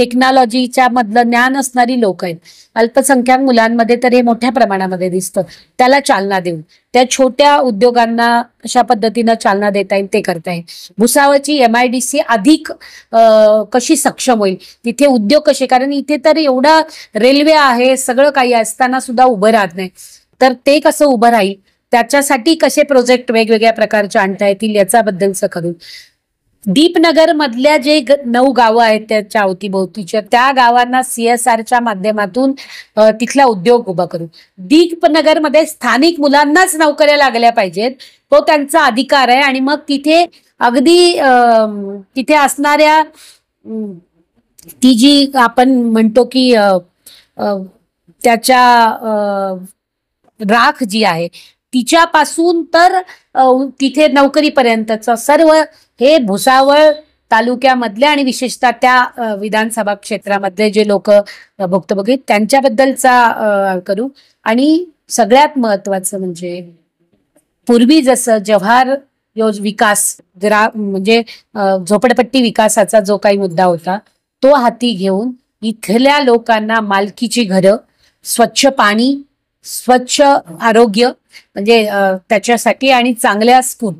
टेक्नॉलॉजीच्या मधलं ज्ञान असणारी लोक आहेत अल्पसंख्याक मुलांमध्ये तर हे मोठ्या प्रमाणामध्ये दिसतं त्याला चालना देऊन त्या छोट्या उद्योगांना अशा पद्धतीनं चालना देता येईल ते करता येईल भुसावळची एमआयडीसी अधिक कशी सक्षम होईल तिथे उद्योग कसे कारण इथे तर एवढा रेल्वे आहे सगळं काही असताना सुद्धा उभं राहत नाही तर ते कसं उभं राहील त्याच्यासाठी कसे प्रोजेक्ट वेगवेगळ्या प्रकारचे आणता येतील याच्याबद्दलचं करून दीपनगर मधल्या जे नऊ गावं आहेत त्याच्या अवतीभोवतीच्या त्या गावांना सीएसआरच्या माध्यमातून तिथला उद्योग उभा करू दीपनगर मध्ये स्थानिक मुलांनाच नोकऱ्या लागल्या पाहिजेत तो त्यांचा अधिकार आहे आणि मग तिथे अगदी तिथे असणाऱ्या ती जी आपण म्हणतो की त्याच्या राख जी आहे तिच्यापासून तर तिथे नोकरीपर्यंतचं सर्व हे भुसावळ तालुक्यामधल्या आणि विशेषतः त्या विधानसभा क्षेत्रामधले जे लोक बघित त्यांच्याबद्दलचा करू आणि सगळ्यात महत्वाचं म्हणजे पूर्वी जसं जव्हार योज विकास ग्रा म्हणजे झोपडपट्टी विकासाचा जो काही मुद्दा होता तो हाती घेऊन इथल्या लोकांना मालकीची घरं स्वच्छ पाणी स्वच्छ आरोग्य म्हणजे त्याच्यासाठी आणि चांगल्या स्पून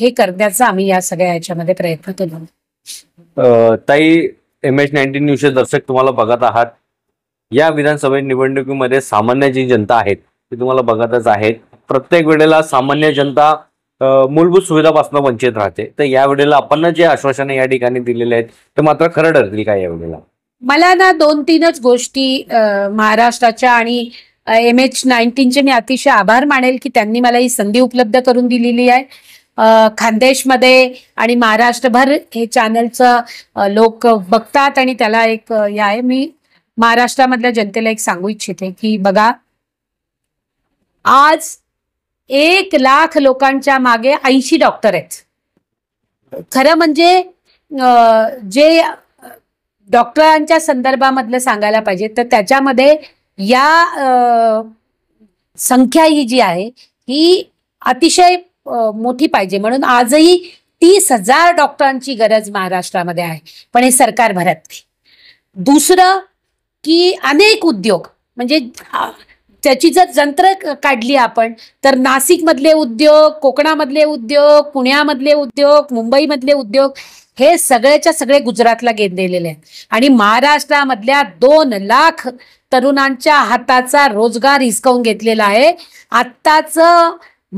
हे करण्याचा आम्ही या सगळ्या याच्यामध्ये प्रयत्न केला ताई एम एच नाईन्टीन न्यूजचे दर्शक तुम्हाला बघत आहात या विधानसभा निवडणुकीमध्ये सामान्य जी जनता आहेत ती तुम्हाला बघतच आहेत प्रत्येक वेळेला सामान्य जनता मूलभूत सुविधापासून वंचित राहते तर या वेळेला आपण जे आश्वासन या ठिकाणी दिलेले आहेत ते मात्र खरं ठरतील का या वेळेला मला ना दोन तीनच गोष्टी महाराष्ट्राच्या आणि एम एच नाईन्टीनचे मी अतिशय आभार मानेल की त्यांनी मला ही संधी उपलब्ध करून दिलेली आहे खानदेशमध्ये आणि महाराष्ट्रभर हे चॅनलचं लोक बघतात आणि त्याला एक या आहे मी महाराष्ट्रामधल्या जनतेला एक सांगू इच्छिते की बघा आज एक लाख लोकांच्या मागे ऐंशी डॉक्टर आहेत खरं म्हणजे जे डॉक्टरांच्या संदर्भामधलं सांगायला पाहिजे तर त्याच्यामध्ये या संख्या ही जी आहे ही अतिशय मोठी पाहिजे म्हणून आजही तीस हजार डॉक्टरांची गरज महाराष्ट्रामध्ये आहे पण हे सरकार भरत नाही दुसरं की अनेक उद्योग म्हणजे त्याची जर जंत्र काढली आपण तर नाशिकमधले उद्योग कोकणामधले उद्योग पुण्यामधले उद्योग मुंबईमधले उद्योग हे सगळ्याच्या सगळे गुजरातला गेलेले आहेत आणि महाराष्ट्रामधल्या दोन लाख तरुणांच्या हाताचा रोजगार हिसकावून घेतलेला आहे आत्ताच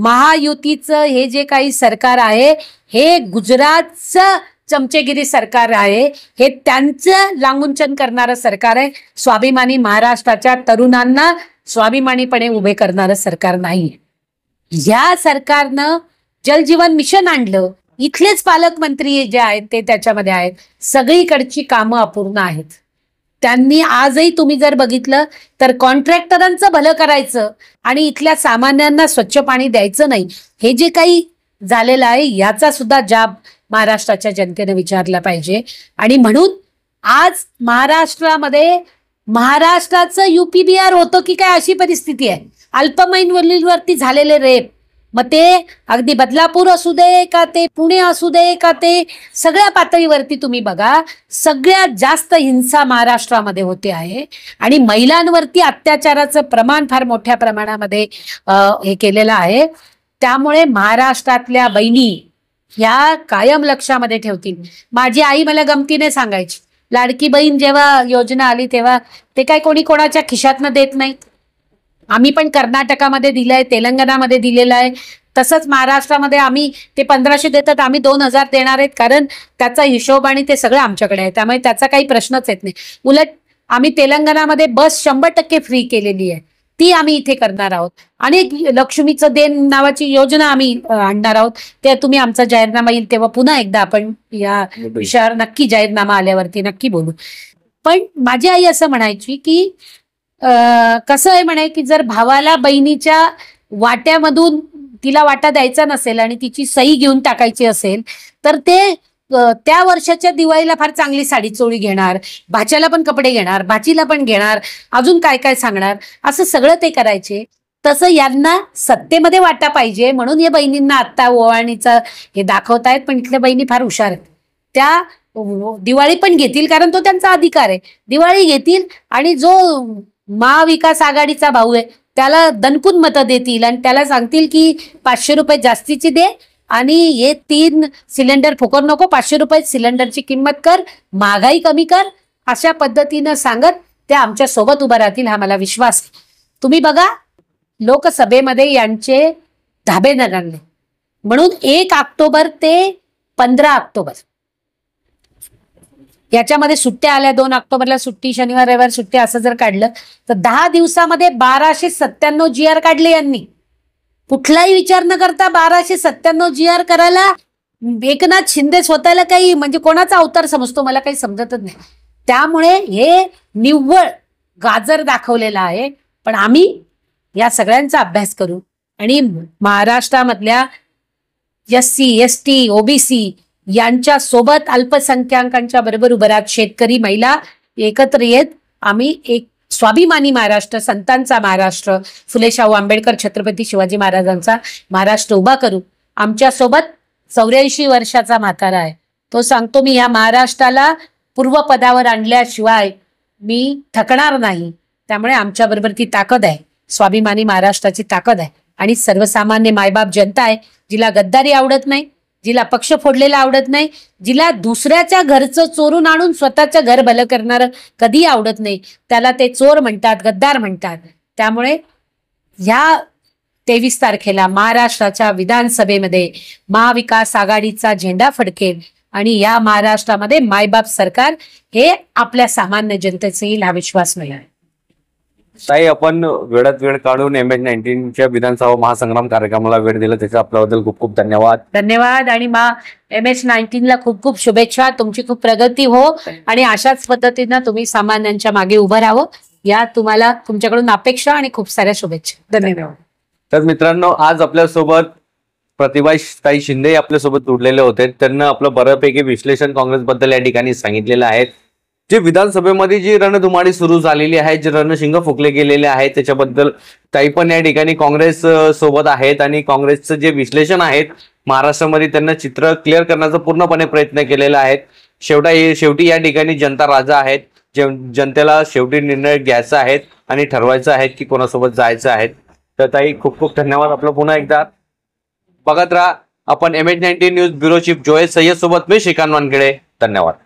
महायुतीचं हे जे काही सरकार आहे हे गुजरातचं चमचेगिरी सरकार आहे हे त्यांचं लांगुंचन करणारं सरकार आहे स्वाभिमानी महाराष्ट्राच्या तरुणांना स्वाभिमानीपणे उभे करणारं सरकार नाही या सरकारनं जलजीवन मिशन आणलं इथलेच पालकमंत्री जे आहेत ते त्याच्यामध्ये आहेत सगळीकडची कामं अपूर्ण आहेत त्यांनी आजही तुम्ही जर बघितलं तर कॉन्ट्रॅक्टरांचं भलं करायचं आणि इथल्या सामान्यांना स्वच्छ पाणी द्यायचं नाही हे जे काही झालेलं आहे याचा सुद्धा जाब महाराष्ट्राच्या जनतेने विचारला पाहिजे आणि म्हणून आज महाराष्ट्रामध्ये महाराष्ट्राचं युपीबीआर होतं की काय अशी परिस्थिती आहे अल्पमैन वलीवरती झालेले रेप मग ते अगदी बदलापूर असू दे का ते पुणे असू दे का ते सगळ्या पातळीवरती तुम्ही बघा सगळ्यात जास्त हिंसा महाराष्ट्रामध्ये होते आहे आणि महिलांवरती अत्याचाराचं प्रमाण फार मोठ्या प्रमाणामध्ये हे केलेलं आहे त्यामुळे महाराष्ट्रातल्या बहिणी ह्या कायम लक्षामध्ये ठेवतील माझी आई मला गमतीने सांगायची लाडकी बहीण जेव्हा योजना आली तेव्हा ते काय कोणी कोणाच्या खिशातनं देत नाहीत आम्ही पण कर्नाटकामध्ये आहे तेलंगणामध्ये दिलेलं आहे तसंच महाराष्ट्रामध्ये आम्ही ते पंधराशे देतात आम्ही दोन हजार देणार आहेत कारण त्याचा हिशोब आणि ते सगळं आमच्याकडे आहे त्यामुळे त्याचा काही प्रश्नच येत नाही उलट आम्ही तेलंगणामध्ये बस शंभर टक्के फ्री केलेली आहे ती आम्ही इथे करणार आहोत आणि लक्ष्मीचं देन नावाची योजना आम्ही आणणार आहोत ते तुम्ही आमचा जाहीरनामा येईल तेव्हा पुन्हा एकदा आपण या विषयावर नक्की जाहीरनामा आल्यावरती नक्की बोलू पण माझी आई असं म्हणायची की कसं आहे म्हणे की जर भावाला बहिणीच्या वाट्यामधून तिला वाटा द्यायचा नसेल आणि तिची सई घेऊन टाकायची असेल तर ते त्या वर्षाच्या दिवाळीला फार चांगली साडी चोळी घेणार भाच्याला पण कपडे घेणार भाचीला पण घेणार अजून काय काय सांगणार असं सगळं ते करायचे तसं यांना सत्तेमध्ये वाटा पाहिजे म्हणून या बहिणींना आत्ता ओवाळणीचा हे दाखवतायत पण इथल्या बहिणी फार हुशार आहेत त्या दिवाळी पण घेतील कारण तो त्यांचा अधिकार आहे दिवाळी घेतील आणि जो महाविकास आघाडीचा भाऊ आहे त्याला दणकून मतं देतील आणि त्याला सांगतील की पाचशे रुपये जास्तीची दे आणि हे तीन सिलेंडर फुकर नको पाचशे रुपये सिलेंडरची किंमत कर महागाई कमी कर अशा पद्धतीनं सांगत त्या आमच्या सोबत उभं राहतील हा मला विश्वास तुम्ही बघा लोकसभेमध्ये यांचे धाबे नगरले म्हणून एक ऑक्टोबर ते पंधरा ऑक्टोबर याच्यामध्ये सुट्ट्या आल्या दोन ऑक्टोबरला सुट्टी शनिवार रविवार सुट्टी असं जर काढलं तर दहा दिवसामध्ये बाराशे सत्त्याण्णव जी आर काढले यांनी कुठलाही विचार न करता बाराशे सत्त्याण्णव जी आर करायला एकनाथ शिंदे स्वतःला काही म्हणजे कोणाचा अवतार समजतो मला काही समजतच नाही त्यामुळे हे निव्वळ गाजर दाखवलेला आहे पण आम्ही या सगळ्यांचा अभ्यास करू आणि महाराष्ट्रामधल्या S C S T OBC यांच्या सोबत अल्पसंख्याकांच्या बरोबर उभरात शेतकरी महिला एकत्र येत आम्ही एक स्वाभिमानी महाराष्ट्र संतांचा महाराष्ट्र फुले शाहू आंबेडकर छत्रपती शिवाजी महाराजांचा महाराष्ट्र उभा करू आमच्या सोबत चौऱ्याऐंशी वर्षाचा म्हातारा आहे तो सांगतो मी या महाराष्ट्राला पूर्व पदावर आणल्याशिवाय मी थकणार नाही त्यामुळे आमच्याबरोबर ती ताकद आहे स्वाभिमानी महाराष्ट्राची ताकद आहे आणि सर्वसामान्य मायबाप जनता आहे जिला गद्दारी आवडत नाही जिला पक्ष फोडलेला आवडत नाही जिला दुसऱ्याच्या घरचं चोरून आणून स्वतःचं घर भलं करणारं कधी आवडत नाही त्याला ते चोर म्हणतात गद्दार म्हणतात त्यामुळे ह्या तेवीस तारखेला महाराष्ट्राच्या विधानसभेमध्ये महाविकास आघाडीचा झेंडा फडकेल आणि या महाराष्ट्रामध्ये मायबाप सरकार हे आपल्या सामान्य जनतेचेही हा विश्वास मिळाला ताई आपण वेळात वेळ काढून एम एच नाईन्टीनच्या विधानसभा महासंग्राम कार्यक्रमाला वेळ दिला त्याच्या आपल्याबद्दल खूप खूप धन्यवाद धन्यवाद आणि मा एम एच नाईन्टीनला खूप खूप शुभेच्छा तुमची खूप प्रगती हो आणि अशाच पद्धतीनं तुम्ही सामान्यांच्या मागे उभं राहावं या तुम्हाला तुमच्याकडून अपेक्षा आणि खूप साऱ्या शुभेच्छा धन्यवाद तर मित्रांनो आज आपल्यासोबत प्रतिभा ताई शिंदे आपल्यासोबत जोडलेले होते त्यांना आपलं बऱ्यापैकी विश्लेषण काँग्रेसबद्दल या ठिकाणी सांगितलेलं आहे जे विधानसभेमध्ये जी रणधुमाडी सुरू झालेली आहे जे रणशिंग फुकले गेलेले आहेत त्याच्याबद्दल ताई पण या ठिकाणी काँग्रेस सोबत आहेत आणि काँग्रेसचं जे विश्लेषण आहेत महाराष्ट्रामध्ये त्यांना चित्र क्लिअर करण्याचा पूर्णपणे प्रयत्न केलेला आहे शेवटा शेवटी या ठिकाणी जनता राजा आहेत जे जनतेला शेवटी निर्णय घ्यायचा आहेत आणि ठरवायचं आहे की कोणासोबत जायचं आहे तर ताई खूप खूप धन्यवाद आपलं पुन्हा एकदा बघत राहा आपण M H news bureau chief Joy Sayyad सोबत मी श्रीकांत वानखेडे धन्यवाद